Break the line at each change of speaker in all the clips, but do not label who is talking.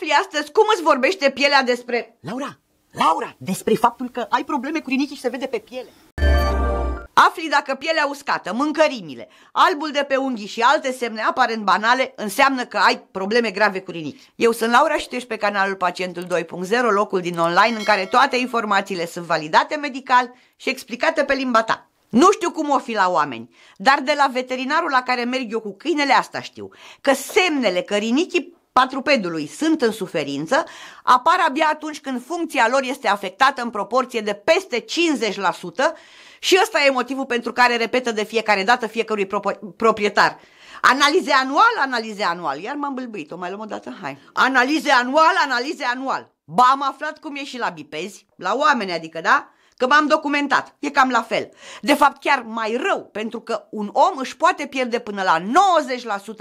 afli astăzi cum îți vorbește pielea despre... Laura, Laura, despre faptul că ai probleme cu rinichii și se vede pe piele. Afli dacă pielea uscată, mâncărimile, albul de pe unghi și alte semne aparent banale înseamnă că ai probleme grave cu rinichi. Eu sunt Laura și tu ești pe canalul Pacientul 2.0, locul din online în care toate informațiile sunt validate medical și explicate pe limba ta. Nu știu cum o fi la oameni, dar de la veterinarul la care merg eu cu câinele asta știu, că semnele că rinichii patrupedului sunt în suferință apar abia atunci când funcția lor este afectată în proporție de peste 50% și ăsta e motivul pentru care repetă de fiecare dată fiecărui prop- proprietar. Analize anual, analize anual. Iar m-am bâlbuit, o mai luăm o dată, hai. Analize anual, analize anual. Ba, am aflat cum e și la bipezi, la oameni, adică, da? că m-am documentat, e cam la fel. De fapt, chiar mai rău, pentru că un om își poate pierde până la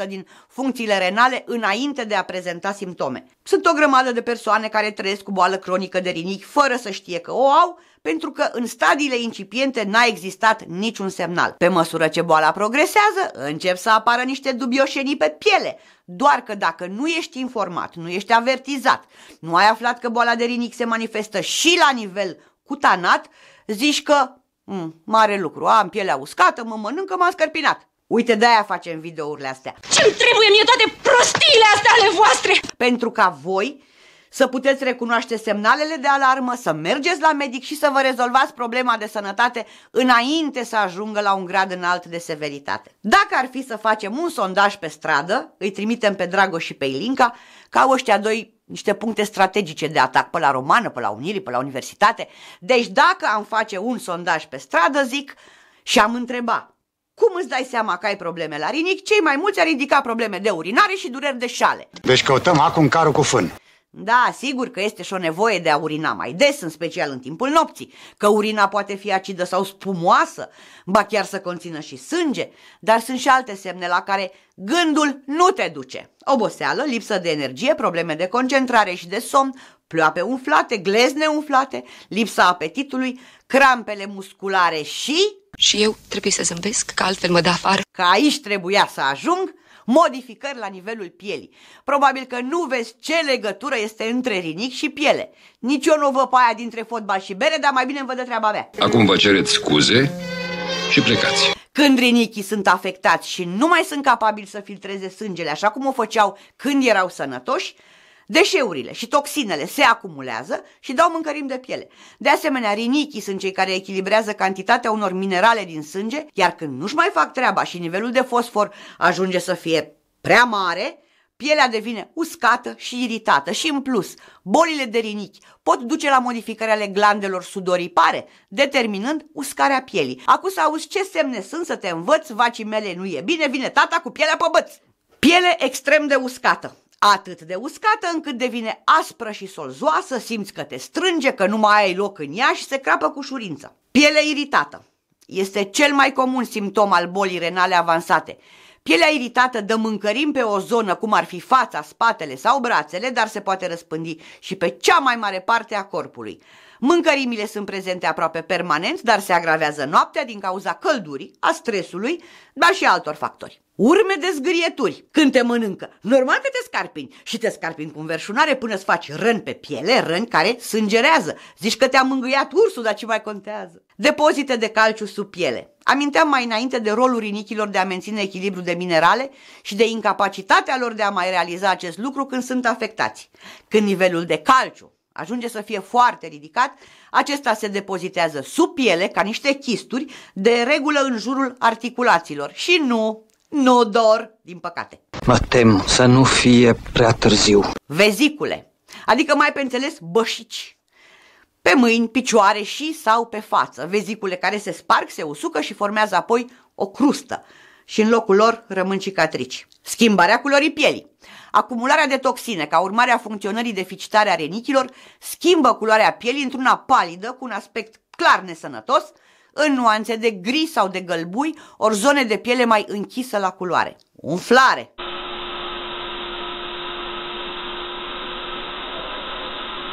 90% din funcțiile renale înainte de a prezenta simptome. Sunt o grămadă de persoane care trăiesc cu boală cronică de rinichi fără să știe că o au, pentru că în stadiile incipiente n-a existat niciun semnal. Pe măsură ce boala progresează, încep să apară niște dubioșenii pe piele, doar că dacă nu ești informat, nu ești avertizat, nu ai aflat că boala de rinic se manifestă și la nivel cutanat, zici că m- mm, mare lucru, am pielea uscată, mă mănâncă, m-am scărpinat. Uite, de-aia facem videourile astea. Ce-mi trebuie mie toate prostiile astea ale voastre? Pentru ca voi să puteți recunoaște semnalele de alarmă, să mergeți la medic și să vă rezolvați problema de sănătate înainte să ajungă la un grad înalt de severitate. Dacă ar fi să facem un sondaj pe stradă, îi trimitem pe Drago și pe Ilinca, ca ăștia doi niște puncte strategice de atac pe la Romană, pe la Unirii, pe la Universitate. Deci dacă am face un sondaj pe stradă, zic, și am întrebat, cum îți dai seama că ai probleme la rinic? Cei mai mulți ar indica probleme de urinare și dureri de șale. Deci căutăm acum carul cu fân. Da, sigur că este și o nevoie de a urina mai des, în special în timpul nopții, că urina poate fi acidă sau spumoasă, ba chiar să conțină și sânge, dar sunt și alte semne la care gândul nu te duce. Oboseală, lipsă de energie, probleme de concentrare și de somn, ploape umflate, glezne umflate, lipsa apetitului, crampele musculare și... Și eu trebuie să zâmbesc, că altfel mă dă afară. Că aici trebuia să ajung, modificări la nivelul pielii. Probabil că nu vezi ce legătură este între rinic și piele. Nici eu nu vă paia dintre fotbal și bere, dar mai bine îmi văd de treaba mea. Acum vă cereți scuze și plecați. Când rinichii sunt afectați și nu mai sunt capabili să filtreze sângele așa cum o făceau când erau sănătoși, Deșeurile și toxinele se acumulează și dau mâncărim de piele. De asemenea, rinichii sunt cei care echilibrează cantitatea unor minerale din sânge, iar când nu-și mai fac treaba și nivelul de fosfor ajunge să fie prea mare, pielea devine uscată și iritată și, în plus, bolile de rinichi pot duce la modificări ale glandelor sudoripare, determinând uscarea pielii. Acum să auzi ce semne sunt să te învăț, vacii mele nu e bine, vine tata cu pielea pe băț. Piele extrem de uscată atât de uscată încât devine aspră și solzoasă, simți că te strânge, că nu mai ai loc în ea și se crapă cu ușurință. Piele iritată este cel mai comun simptom al bolii renale avansate. Pielea iritată dă mâncărim pe o zonă, cum ar fi fața, spatele sau brațele, dar se poate răspândi și pe cea mai mare parte a corpului. Mâncărimile sunt prezente aproape permanent, dar se agravează noaptea din cauza căldurii, a stresului, dar și altor factori. Urme de zgârieturi când te mănâncă. Normal că te scarpini și te scarpini cu înverșunare până îți faci răni pe piele, răni care sângerează. Zici că te-a mângâiat ursul, dar ce mai contează? Depozite de calciu sub piele. Aminteam mai înainte de rolul rinichilor de a menține echilibru de minerale și de incapacitatea lor de a mai realiza acest lucru când sunt afectați. Când nivelul de calciu ajunge să fie foarte ridicat, acesta se depozitează sub piele ca niște chisturi, de regulă în jurul articulațiilor și nu, nu dor, din păcate. Mă tem să nu fie prea târziu. Vezicule, adică mai pe înțeles bășici, pe mâini, picioare și sau pe față, vezicule care se sparg, se usucă și formează apoi o crustă și în locul lor rămân cicatrici. Schimbarea culorii pielii. Acumularea de toxine ca urmare a funcționării deficitare a renichilor schimbă culoarea pielii într-una palidă cu un aspect clar nesănătos, în nuanțe de gri sau de gălbui, ori zone de piele mai închisă la culoare. Umflare!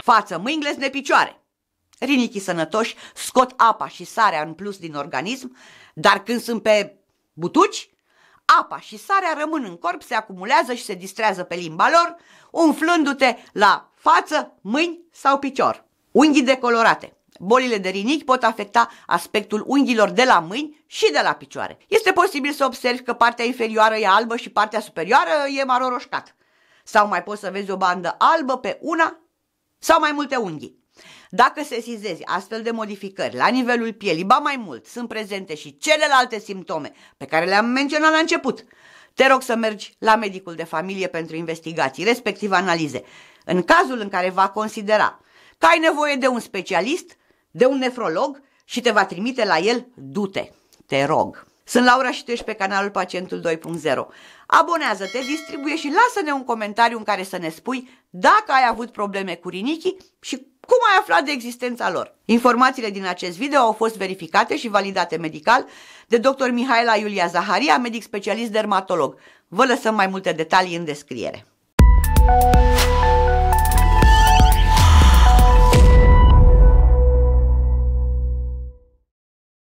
Față mâinile de picioare. Rinichii sănătoși scot apa și sarea în plus din organism, dar când sunt pe butuci, apa și sarea rămân în corp, se acumulează și se distrează pe limba lor, umflându-te la față, mâini sau picior. Unghii decolorate. Bolile de rinichi pot afecta aspectul unghiilor de la mâini și de la picioare. Este posibil să observi că partea inferioară e albă și partea superioară e maro roșcat. Sau mai poți să vezi o bandă albă pe una sau mai multe unghii. Dacă sesizezi astfel de modificări la nivelul pielii, ba mai mult, sunt prezente și celelalte simptome pe care le-am menționat la început, te rog să mergi la medicul de familie pentru investigații, respectiv analize. În cazul în care va considera că ai nevoie de un specialist, de un nefrolog și te va trimite la el, du-te, te rog. Sunt Laura și tu ești pe canalul Pacientul 2.0. Abonează-te, distribuie și lasă-ne un comentariu în care să ne spui dacă ai avut probleme cu rinichii și cum ai aflat de existența lor? Informațiile din acest video au fost verificate și validate medical de dr. Mihaela Iulia Zaharia, medic specialist dermatolog. Vă lăsăm mai multe detalii în descriere.